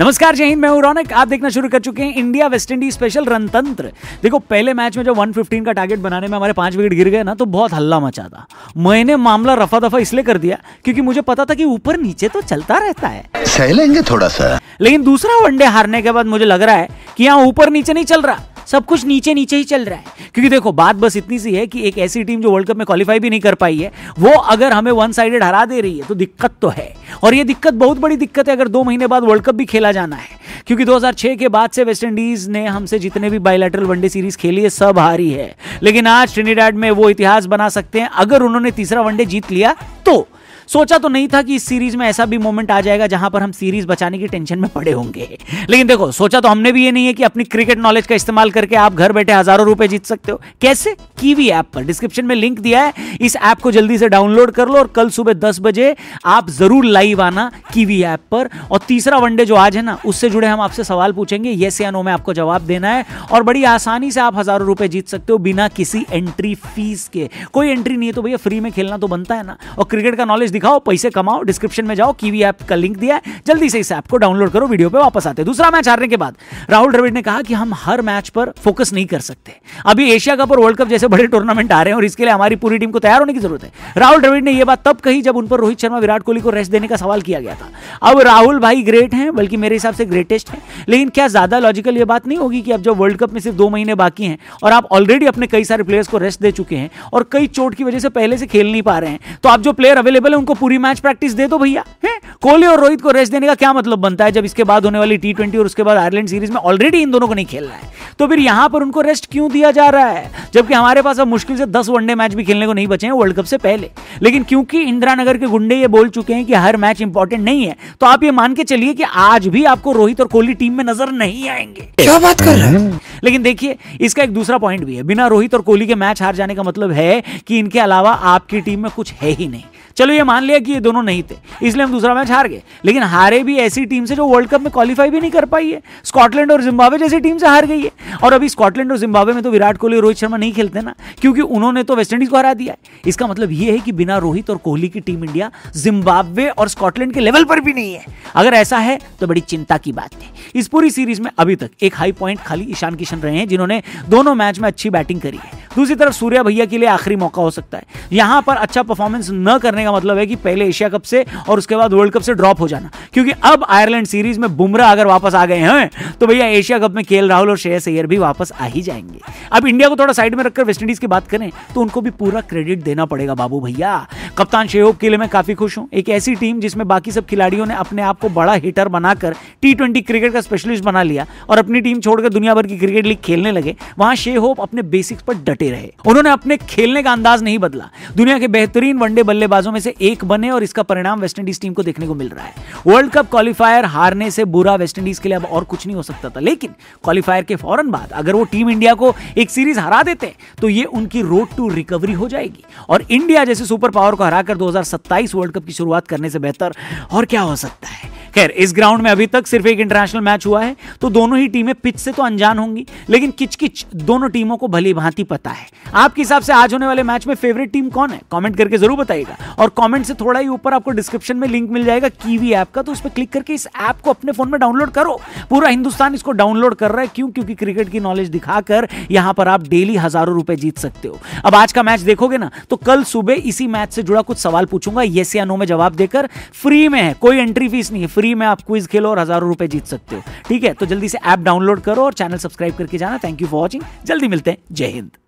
नमस्कार जय हिंद मैं हूं रौनक आप देखना शुरू कर चुके हैं इंडिया वेस्ट इंडीज स्पेशल रणतंत्र देखो पहले मैच में जब 115 का टारगेट बनाने में हमारे पांच विकेट गिर गए ना तो बहुत हल्ला मचा था मैंने मामला रफा दफा इसलिए कर दिया क्योंकि मुझे पता था कि ऊपर नीचे तो चलता रहता है सह लेंगे थोड़ा सा लेकिन दूसरा वनडे हारने के बाद मुझे लग रहा है कि यहाँ ऊपर नीचे नहीं चल रहा सब कुछ नीचे नीचे ही चल रहा है क्योंकि देखो बात बस इतनी सी है कि एक ऐसी टीम जो वर्ल्ड कप में क्वालिफाई भी नहीं कर पाई है वो अगर हमें वन साइडेड हरा दे रही है तो दिक्कत तो है और ये दिक्कत बहुत बड़ी दिक्कत है अगर दो महीने बाद वर्ल्ड कप भी खेला जाना है क्योंकि 2006 के बाद से वेस्टइंडीज ने हमसे जितने भी बायोलेटरल वनडे सीरीज खेली है सब हारी है लेकिन आज ट्रिनिडाड में वो इतिहास बना सकते हैं अगर उन्होंने तीसरा वनडे जीत लिया सोचा तो नहीं था कि इस सीरीज में ऐसा भी मोमेंट आ जाएगा जहां पर हम सीरीज बचाने की टेंशन में पड़े होंगे लेकिन देखो सोचा तो हमने भी ये नहीं है कि अपनी क्रिकेट नॉलेज का इस्तेमाल करके आप घर बैठे हजारों रुपए जीत सकते हो कैसे कीवी ऐप पर डिस्क्रिप्शन में लिंक दिया है इस ऐप को जल्दी से डाउनलोड कर लो और कल सुबह दस बजे आप जरूर लाइव आना कीवी ऐप पर और तीसरा वनडे जो आज है ना उससे जुड़े हम आपसे सवाल पूछेंगे ये या नो में आपको जवाब देना है और बड़ी आसानी से आप हजारों रुपए जीत सकते हो बिना किसी एंट्री फीस के कोई एंट्री नहीं है तो भैया फ्री में खेलना तो बनता है ना और क्रिकेट का नॉलेज दिखाओ पैसे कमाओ डिस्क्रिप्शन में जाओ कीवी ऐप का लिंक दिया है जल्दी से इस ऐप को डाउनलोड करो वीडियो पे वापस आते हैं दूसरा मैच हारने के बाद राहुल द्रविड़ ने कहा कि हम हर मैच पर फोकस नहीं कर सकते अभी एशिया कप और वर्ल्ड कप जैसे बड़े टूर्नामेंट आ रहे हैं और इसके लिए हमारी पूरी टीम को तैयार होने की जरूरत है राहुल द्रविड़ ने यह बात तब कही जब उन पर रोहित शर्मा विराट कोहली को रेस्ट देने का सवाल किया गया था अब राहुल भाई ग्रेट हैं बल्कि मेरे हिसाब से ग्रेटेस्ट हैं लेकिन क्या ज्यादा लॉजिकल ये बात नहीं होगी कि अब जब वर्ल्ड कप में सिर्फ दो महीने बाकी हैं और आप ऑलरेडी अपने कई सारे प्लेयर्स को रेस्ट दे चुके हैं और कई चोट की वजह से पहले से खेल नहीं पा रहे हैं तो आप जो प्लेयर अवेलेबल है उनको पूरी मैच प्रैक्टिस दे दो भैया कोहली और रोहित को रेस्ट देने का क्या मतलब बनता है जब इसके बाद होने वाली टी ट्वेंटी और उसके बाद आयरलैंड सीरीज में ऑलरेडी इन दोनों को नहीं खेलना है तो फिर यहां पर उनको रेस्ट क्यों दिया जा रहा है जबकि हमारे पास अब मुश्किल से दस वनडे मैच भी खेलने को नहीं बचे हैं वर्ल्ड कप से पहले लेकिन क्योंकि इंदिरा नगर के गुंडे ये बोल चुके हैं कि हर मैच इंपॉर्टेंट नहीं है तो आप ये मान के चलिए कि आज भी आपको रोहित और कोहली टीम में नजर नहीं आएंगे क्या बात कर रहे हैं लेकिन देखिए इसका एक दूसरा पॉइंट भी है बिना रोहित और कोहली के मैच हार जाने का मतलब है कि इनके अलावा आपकी टीम में कुछ है ही नहीं चलो ये मान लिया कि ये दोनों नहीं थे इसलिए हम दूसरा मैच हार गए लेकिन हारे भी ऐसी टीम से जो वर्ल्ड कप में क्वालिफाई भी नहीं कर पाई है स्कॉटलैंड और जिम्बाब्वे जैसी टीम से हार गई है और अभी स्कॉटलैंड और जिम्बाब्वे में तो विराट कोहली और रोहित शर्मा नहीं खेलते ना क्योंकि उन्होंने तो वेस्टइंडीज को हरा दिया है इसका मतलब ये है कि बिना रोहित और कोहली की टीम इंडिया जिम्बाब्वे और स्कॉटलैंड के लेवल पर भी नहीं है अगर ऐसा है तो बड़ी चिंता की बात है इस पूरी सीरीज में अभी तक एक हाई पॉइंट खाली ईशान किशन रहे हैं जिन्होंने दोनों मैच में अच्छी बैटिंग करी है दूसरी तरफ सूर्या भैया के लिए आखिरी मौका हो सकता है यहां पर अच्छा परफॉर्मेंस न करने का मतलब है कि पहले एशिया कप से और उसके बाद वर्ल्ड कप से ड्रॉप हो जाना क्योंकि अब आयरलैंड सीरीज में बुमराह अगर वापस आ गए हैं तो भैया एशिया कप में के राहुल और श्रेयस सैयर भी वापस आ ही जाएंगे अब इंडिया को थोड़ा साइड में रखकर वेस्टइंडीज की बात करें तो उनको भी पूरा क्रेडिट देना पड़ेगा बाबू भैया कप्तान शेहोब के लिए मैं काफ़ी खुश हूं एक ऐसी टीम जिसमें बाकी सब खिलाड़ियों ने अपने आप को बड़ा हिटर बनाकर टी ट्वेंटी क्रिकेट का स्पेशलिस्ट बना लिया और अपनी टीम छोड़कर दुनिया भर की क्रिकेट लीग खेलने लगे वहां शेहोब अपने बेसिक्स पर डटे रहे उन्होंने अपने खेलने का अंदाज नहीं बदला दुनिया के बेहतरीन वनडे बल्लेबाजों में से एक बने और इसका परिणाम वेस्टइंडीज टीम को देखने को मिल रहा है वर्ल्ड कप क्वालिफायर हारने से बुरा वेस्टइंडीज के लिए अब और कुछ नहीं हो सकता था लेकिन क्वालिफायर के फौरन बाद अगर वो टीम इंडिया को एक सीरीज हरा देते तो ये उनकी रोड टू रिकवरी हो जाएगी और इंडिया जैसे सुपर पावर को हराकर 2027 वर्ल्ड कप की शुरुआत करने से बेहतर और क्या हो सकता है खैर इस ग्राउंड में अभी तक सिर्फ एक इंटरनेशनल मैच हुआ है तो दोनों ही टीमें पिच से तो अनजान होंगी लेकिन किचकिच दोनों टीमों को भली भांति पता है आपके हिसाब से आज होने वाले मैच में फेवरेट टीम कौन है कॉमेंट करके जरूर बताइएगा और कॉमेंट से थोड़ा ही ऊपर आपको डिस्क्रिप्शन में लिंक मिल जाएगा कीवी ऐप का तो उस पर क्लिक करके इस ऐप को अपने फोन में डाउनलोड करो पूरा हिंदुस्तान इसको डाउनलोड कर रहा है क्यों क्योंकि क्रिकेट की नॉलेज दिखाकर यहां पर आप डेली हजारों रुपए जीत सकते हो अब आज का मैच देखोगे ना तो कल सुबह इसी मैच से जुड़ा कुछ सवाल पूछूंगा ये या नो में जवाब देकर फ्री में है कोई एंट्री फीस नहीं है फ्री फ्री में आप क्विज खेलो और हजारों रुपए जीत सकते हो ठीक है तो जल्दी से ऐप डाउनलोड करो और चैनल सब्सक्राइब करके जाना थैंक यू फॉर वॉचिंग जल्दी मिलते हैं जय हिंद